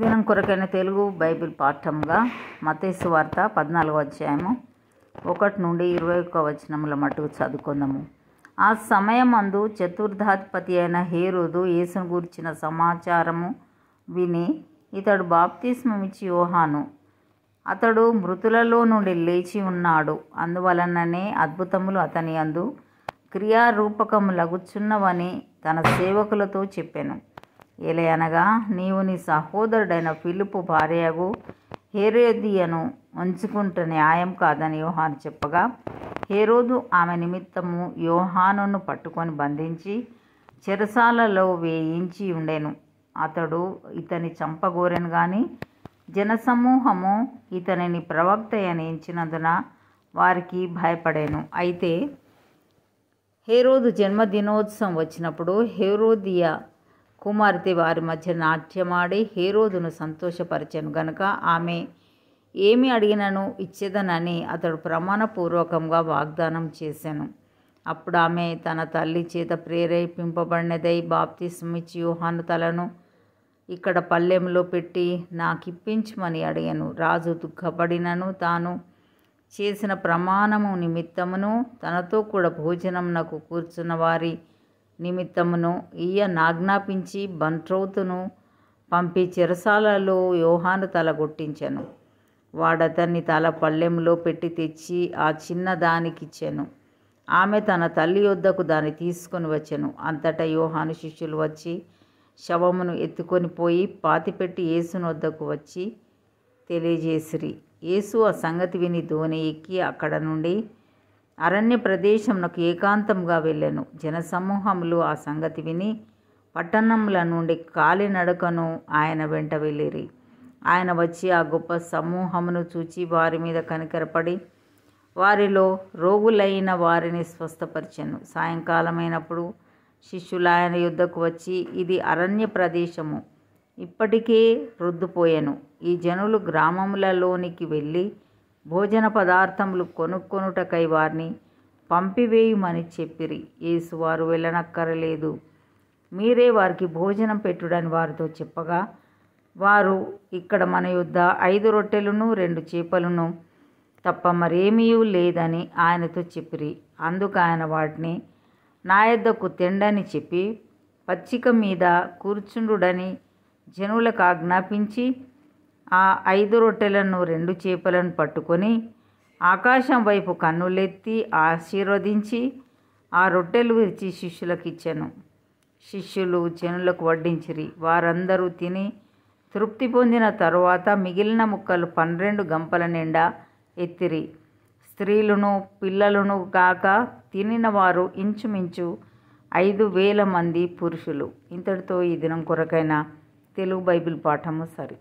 దినం కొరకైన తెలుగు బైబిల్ పాఠంగా మతేసు వార్త పద్నాలుగో అధ్యాయము ఒకటి నుండి ఇరవై ఒక్క వచనముల మటుకు చదువుకుందాము ఆ సమయం అందు చతుర్థాధిపతి అయిన హేరోదు యేసును గురించిన సమాచారము విని ఇతడు బాప్తిస్మమిచ్చి యోహాను అతడు మృతులలో నుండి లేచి ఉన్నాడు అందువలననే అద్భుతములు అతని అందు లగుచున్నవని తన సేవకులతో చెప్పాను అనగా నీవు నీ సహోదరుడైన ఫిలిపు భార్యగు హేరోదియను ఉంచుకుంటే న్యాయం కాదని యోహాను చెప్పగా హేరోదు ఆమె నిమిత్తము యోహానును పట్టుకొని బంధించి చెరసాలలో వేయించి ఉండెను అతడు ఇతని చంపగోరెను కానీ జనసమూహము ఇతనిని ప్రవక్త అనించినందున వారికి భయపడాను అయితే హేరోదు జన్మదినోత్సవం వచ్చినప్పుడు హేరోదియా కుమార్తె వారి మధ్య నాట్యమాడి హీరోదును సంతోషపరిచాను గనుక ఆమె ఏమి అడిగినను ఇచ్చేదనని అతడు ప్రమాణపూర్వకంగా వాగ్దానం చేశాను అప్పుడు ఆమె తన తల్లి చేత ప్రేరేపింపబడినదై బాప్తిస్మిచ్చి యూహాను తలను ఇక్కడ పల్లెంలో పెట్టి నాకిప్పించమని అడిగాను రాజు దుఃఖపడినను తాను చేసిన ప్రమాణము నిమిత్తమును తనతో కూడా భోజనం నాకు కూర్చున్న వారి నిమిత్తమును ఈయనాజ్ఞాపించి బంట్రౌతును పంపి చిరసాలలో యోహాను తలగొట్టించెను వాడతన్ని తల పళ్ళెంలో పెట్టి తెచ్చి ఆ చిన్న దానికిచ్చెను ఆమె తన తల్లి యొద్దకు దాన్ని తీసుకొని వచ్చెను అంతటా యోహాను శిష్యులు వచ్చి శవమును ఎత్తుకొని పోయి పాతిపెట్టి యేసును వద్దకు వచ్చి తెలియజేసిరి యేసు ఆ సంగతి విని ధోని ఎక్కి అక్కడ నుండి అరణ్య ప్రదేశమునకు ఏకాంతంగా వెళ్ళాను జనసమూహములు ఆ సంగతి విని పట్టణముల నుండి కాలినడకను ఆయన వెంట వెళ్ళిరి ఆయన వచ్చి ఆ గొప్ప సమూహమును చూచి వారి మీద కనికరపడి వారిలో రోగులైన వారిని స్వస్థపరిచాను సాయంకాలమైనప్పుడు శిష్యులు ఆయన యుద్ధకు వచ్చి ఇది అరణ్య ప్రదేశము ఇప్పటికే రుద్దుపోయాను ఈ జనులు గ్రామములలోనికి వెళ్ళి భోజన పదార్థములు కొనుక్కొనుటకై వారిని పంపివేయమని చెప్పిరి వారు వెళ్ళనక్కరలేదు మీరే వారికి భోజనం పెట్టుడని వారితో చెప్పగా వారు ఇక్కడ మన యుద్ధ ఐదు రొట్టెలను రెండు చేపలను తప్ప మరేమీ లేదని ఆయనతో చెప్పిరి అందుకు ఆయన వాటిని నా యొద్దకు తిండని చెప్పి పచ్చిక మీద కూర్చుండుడని జనులకు ఆజ్ఞాపించి ఆ ఐదు రొట్టెలను రెండు చేపలను పట్టుకొని ఆకాశం వైపు కన్నులెత్తి ఆశీర్వదించి ఆ రొట్టెలు విరిచి శిష్యులకు ఇచ్చాను శిష్యులు జనులకు వడ్డించిరి వారందరూ తిని తృప్తి పొందిన తరువాత మిగిలిన ముక్కలు పన్నెండు గంపల నిండా ఎత్తిరి స్త్రీలను పిల్లలను కాక తినిన వారు ఇంచుమించు ఐదు వేల మంది పురుషులు ఇంతటితో ఈ దినం కొరకైన తెలుగు బైబిల్ పాఠము సరి